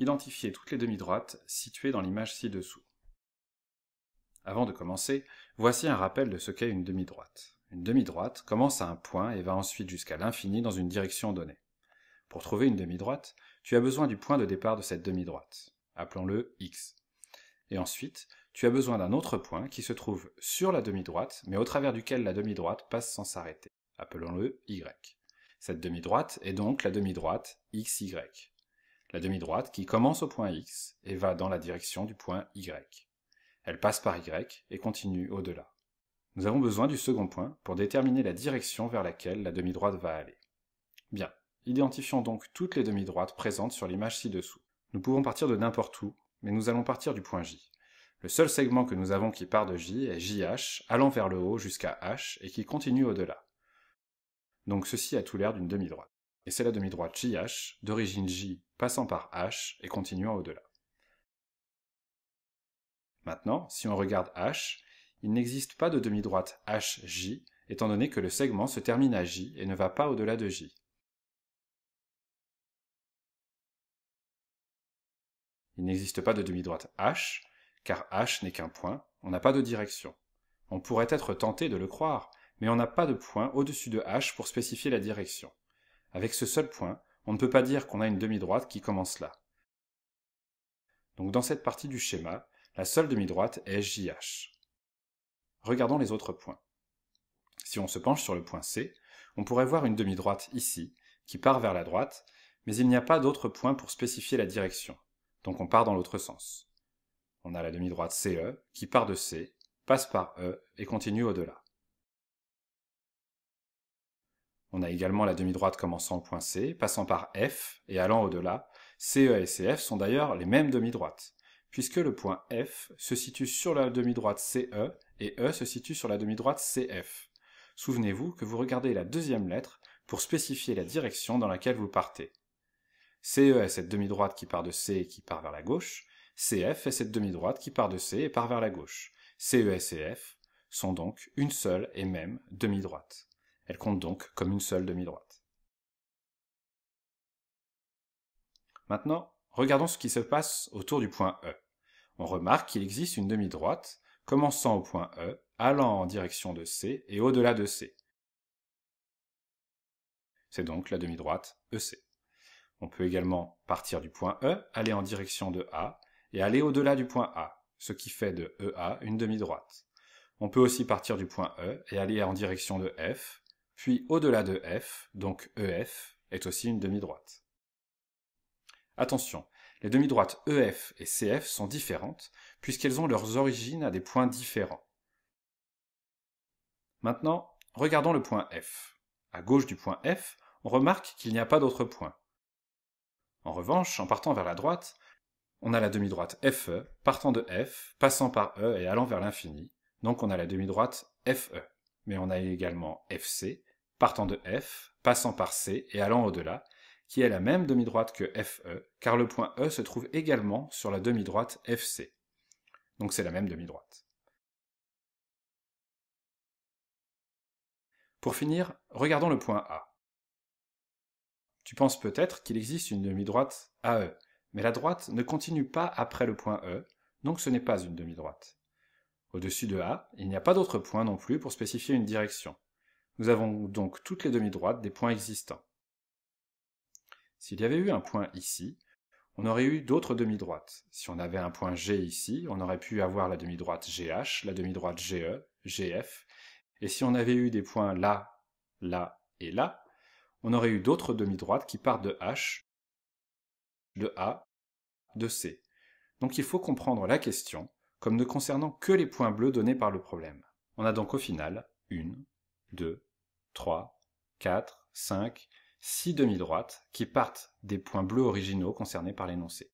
Identifiez toutes les demi-droites situées dans l'image ci-dessous. Avant de commencer, voici un rappel de ce qu'est une demi-droite. Une demi-droite commence à un point et va ensuite jusqu'à l'infini dans une direction donnée. Pour trouver une demi-droite, tu as besoin du point de départ de cette demi-droite, appelons-le x. Et ensuite, tu as besoin d'un autre point qui se trouve sur la demi-droite, mais au travers duquel la demi-droite passe sans s'arrêter, appelons-le y. Cette demi-droite est donc la demi-droite xy la demi-droite qui commence au point X et va dans la direction du point Y. Elle passe par Y et continue au-delà. Nous avons besoin du second point pour déterminer la direction vers laquelle la demi-droite va aller. Bien, identifions donc toutes les demi-droites présentes sur l'image ci-dessous. Nous pouvons partir de n'importe où, mais nous allons partir du point J. Le seul segment que nous avons qui part de J est JH, allant vers le haut jusqu'à H et qui continue au-delà. Donc ceci a tout l'air d'une demi-droite et c'est la demi-droite JH, d'origine J passant par H et continuant au-delà. Maintenant, si on regarde H, il n'existe pas de demi-droite HJ, étant donné que le segment se termine à J et ne va pas au-delà de J. Il n'existe pas de demi-droite H, car H n'est qu'un point, on n'a pas de direction. On pourrait être tenté de le croire, mais on n'a pas de point au-dessus de H pour spécifier la direction. Avec ce seul point, on ne peut pas dire qu'on a une demi-droite qui commence là. Donc dans cette partie du schéma, la seule demi-droite est JH. Regardons les autres points. Si on se penche sur le point C, on pourrait voir une demi-droite ici, qui part vers la droite, mais il n'y a pas d'autre point pour spécifier la direction, donc on part dans l'autre sens. On a la demi-droite CE, qui part de C, passe par E et continue au-delà. On a également la demi-droite commençant au point C, passant par F et allant au-delà. CE et CF sont d'ailleurs les mêmes demi-droites, puisque le point F se situe sur la demi-droite CE et E se situe sur la demi-droite CF. Souvenez-vous que vous regardez la deuxième lettre pour spécifier la direction dans laquelle vous partez. CE est cette demi-droite qui part de C et qui part vers la gauche, CF est cette demi-droite qui part de C et part vers la gauche. CE et CF sont donc une seule et même demi-droite. Elle compte donc comme une seule demi-droite. Maintenant, regardons ce qui se passe autour du point E. On remarque qu'il existe une demi-droite commençant au point E, allant en direction de C et au-delà de C. C'est donc la demi-droite EC. On peut également partir du point E, aller en direction de A et aller au-delà du point A, ce qui fait de EA une demi-droite. On peut aussi partir du point E et aller en direction de F, puis au-delà de F, donc EF, est aussi une demi-droite. Attention, les demi-droites EF et CF sont différentes, puisqu'elles ont leurs origines à des points différents. Maintenant, regardons le point F. À gauche du point F, on remarque qu'il n'y a pas d'autre point. En revanche, en partant vers la droite, on a la demi-droite FE, partant de F, passant par E et allant vers l'infini, donc on a la demi-droite FE. Mais on a également FC, partant de F, passant par C et allant au-delà, qui est la même demi-droite que FE, car le point E se trouve également sur la demi-droite FC. Donc c'est la même demi-droite. Pour finir, regardons le point A. Tu penses peut-être qu'il existe une demi-droite AE, mais la droite ne continue pas après le point E, donc ce n'est pas une demi-droite. Au-dessus de A, il n'y a pas d'autre point non plus pour spécifier une direction. Nous avons donc toutes les demi-droites des points existants. S'il y avait eu un point ici, on aurait eu d'autres demi-droites. Si on avait un point G ici, on aurait pu avoir la demi-droite GH, la demi-droite GE, GF, et si on avait eu des points là, là et là, on aurait eu d'autres demi-droites qui partent de H, de A, de C. Donc il faut comprendre la question comme ne concernant que les points bleus donnés par le problème. On a donc au final une, deux, 3, 4, 5, 6 demi-droites qui partent des points bleus originaux concernés par l'énoncé.